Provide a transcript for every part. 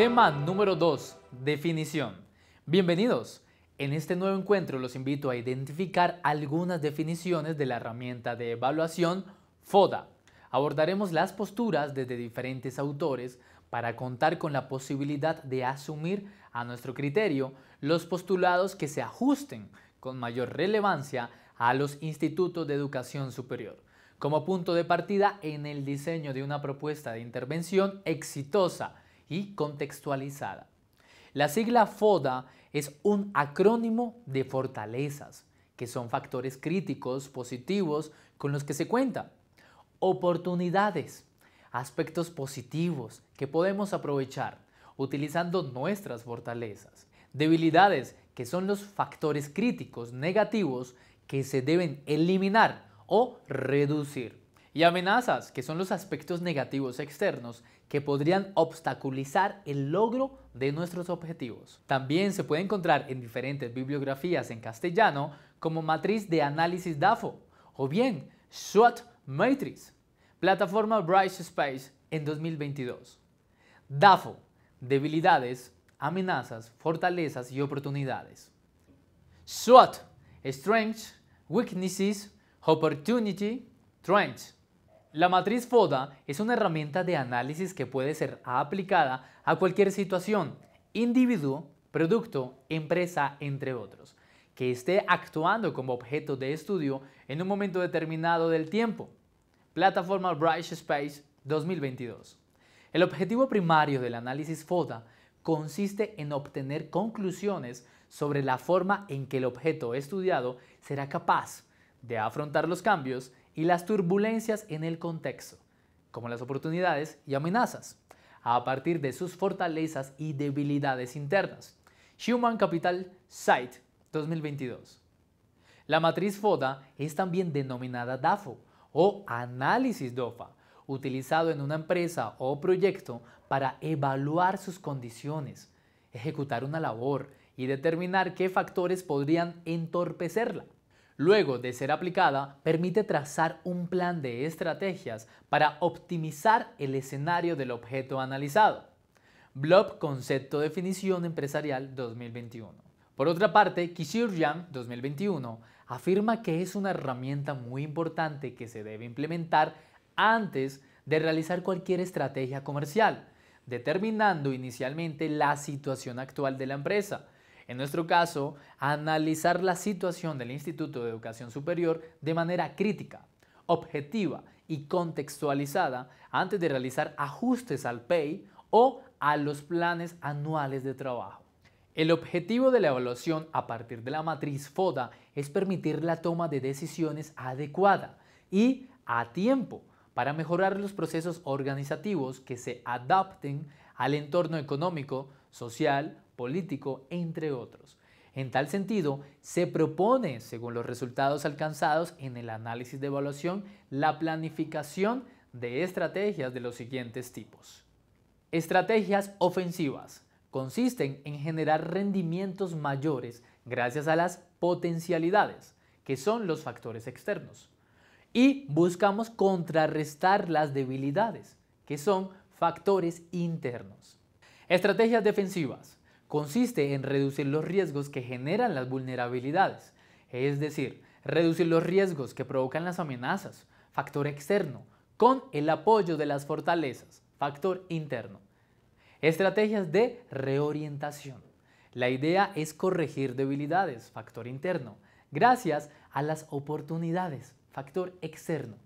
Tema número 2, definición. Bienvenidos. En este nuevo encuentro los invito a identificar algunas definiciones de la herramienta de evaluación FODA. Abordaremos las posturas desde diferentes autores para contar con la posibilidad de asumir a nuestro criterio los postulados que se ajusten con mayor relevancia a los institutos de educación superior, como punto de partida en el diseño de una propuesta de intervención exitosa y contextualizada. La sigla FODA es un acrónimo de fortalezas, que son factores críticos, positivos, con los que se cuenta. Oportunidades, aspectos positivos que podemos aprovechar utilizando nuestras fortalezas. Debilidades, que son los factores críticos negativos que se deben eliminar o reducir y amenazas, que son los aspectos negativos externos que podrían obstaculizar el logro de nuestros objetivos. También se puede encontrar en diferentes bibliografías en castellano como matriz de análisis DAFO o bien SWOT Matrix, plataforma Bright Space en 2022. DAFO, debilidades, amenazas, fortalezas y oportunidades. SWOT, Strengths, Weaknesses, Opportunity, Trends. La matriz FODA es una herramienta de análisis que puede ser aplicada a cualquier situación, individuo, producto, empresa, entre otros, que esté actuando como objeto de estudio en un momento determinado del tiempo. Plataforma Brightspace 2022. El objetivo primario del análisis FODA consiste en obtener conclusiones sobre la forma en que el objeto estudiado será capaz de afrontar los cambios y las turbulencias en el contexto, como las oportunidades y amenazas, a partir de sus fortalezas y debilidades internas. Human Capital Site 2022. La matriz FODA es también denominada DAFO o análisis DOFA, utilizado en una empresa o proyecto para evaluar sus condiciones, ejecutar una labor y determinar qué factores podrían entorpecerla luego de ser aplicada, permite trazar un plan de estrategias para optimizar el escenario del objeto analizado. Blob Concepto Definición Empresarial 2021. Por otra parte, Kishirian 2021 afirma que es una herramienta muy importante que se debe implementar antes de realizar cualquier estrategia comercial, determinando inicialmente la situación actual de la empresa, en nuestro caso, analizar la situación del Instituto de Educación Superior de manera crítica, objetiva y contextualizada antes de realizar ajustes al PEI o a los planes anuales de trabajo. El objetivo de la evaluación a partir de la matriz FODA es permitir la toma de decisiones adecuada y a tiempo para mejorar los procesos organizativos que se adapten al entorno económico, social, político, entre otros. En tal sentido, se propone, según los resultados alcanzados en el análisis de evaluación, la planificación de estrategias de los siguientes tipos. Estrategias ofensivas consisten en generar rendimientos mayores gracias a las potencialidades, que son los factores externos. Y buscamos contrarrestar las debilidades, que son factores internos. Estrategias defensivas consiste en reducir los riesgos que generan las vulnerabilidades, es decir, reducir los riesgos que provocan las amenazas, factor externo, con el apoyo de las fortalezas, factor interno. Estrategias de reorientación. La idea es corregir debilidades, factor interno, gracias a las oportunidades, factor externo.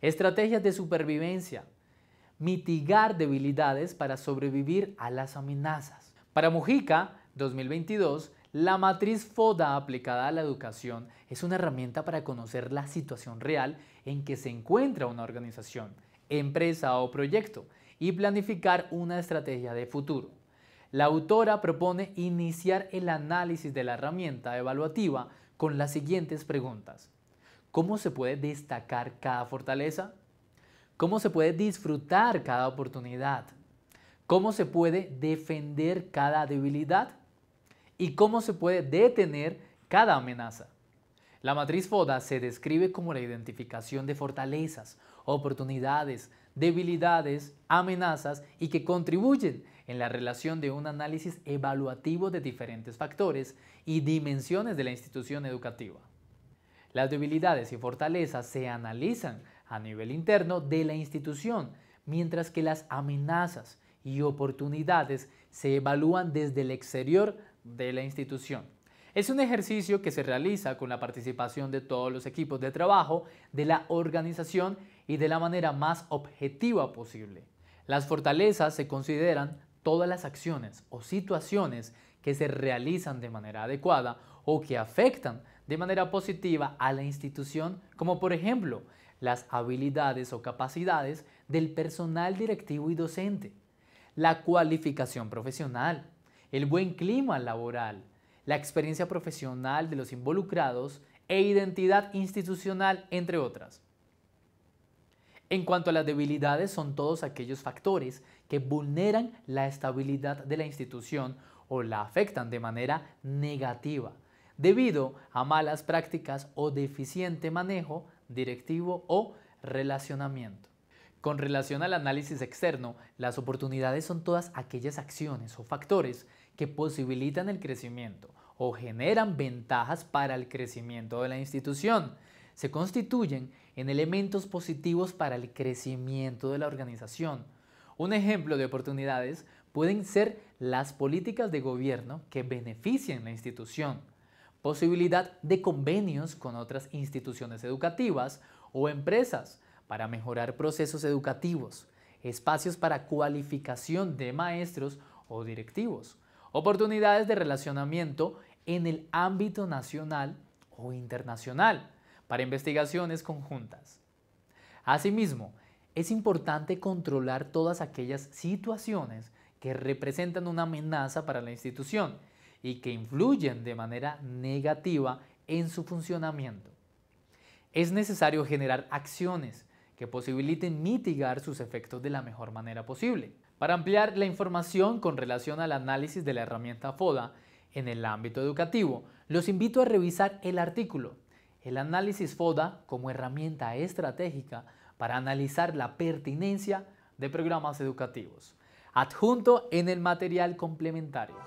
Estrategias de supervivencia. Mitigar debilidades para sobrevivir a las amenazas. Para Mujica, 2022, la matriz FODA aplicada a la educación es una herramienta para conocer la situación real en que se encuentra una organización, empresa o proyecto y planificar una estrategia de futuro. La autora propone iniciar el análisis de la herramienta evaluativa con las siguientes preguntas. ¿Cómo se puede destacar cada fortaleza? ¿Cómo se puede disfrutar cada oportunidad? cómo se puede defender cada debilidad y cómo se puede detener cada amenaza. La matriz FODA se describe como la identificación de fortalezas, oportunidades, debilidades, amenazas y que contribuyen en la relación de un análisis evaluativo de diferentes factores y dimensiones de la institución educativa. Las debilidades y fortalezas se analizan a nivel interno de la institución, mientras que las amenazas y oportunidades se evalúan desde el exterior de la institución. Es un ejercicio que se realiza con la participación de todos los equipos de trabajo de la organización y de la manera más objetiva posible. Las fortalezas se consideran todas las acciones o situaciones que se realizan de manera adecuada o que afectan de manera positiva a la institución, como por ejemplo las habilidades o capacidades del personal directivo y docente, la cualificación profesional, el buen clima laboral, la experiencia profesional de los involucrados e identidad institucional, entre otras. En cuanto a las debilidades, son todos aquellos factores que vulneran la estabilidad de la institución o la afectan de manera negativa, debido a malas prácticas o deficiente manejo directivo o relacionamiento. Con relación al análisis externo, las oportunidades son todas aquellas acciones o factores que posibilitan el crecimiento o generan ventajas para el crecimiento de la institución. Se constituyen en elementos positivos para el crecimiento de la organización. Un ejemplo de oportunidades pueden ser las políticas de gobierno que beneficien la institución, posibilidad de convenios con otras instituciones educativas o empresas, para mejorar procesos educativos, espacios para cualificación de maestros o directivos, oportunidades de relacionamiento en el ámbito nacional o internacional para investigaciones conjuntas. Asimismo, es importante controlar todas aquellas situaciones que representan una amenaza para la institución y que influyen de manera negativa en su funcionamiento. Es necesario generar acciones que posibiliten mitigar sus efectos de la mejor manera posible. Para ampliar la información con relación al análisis de la herramienta FODA en el ámbito educativo, los invito a revisar el artículo El análisis FODA como herramienta estratégica para analizar la pertinencia de programas educativos, adjunto en el material complementario.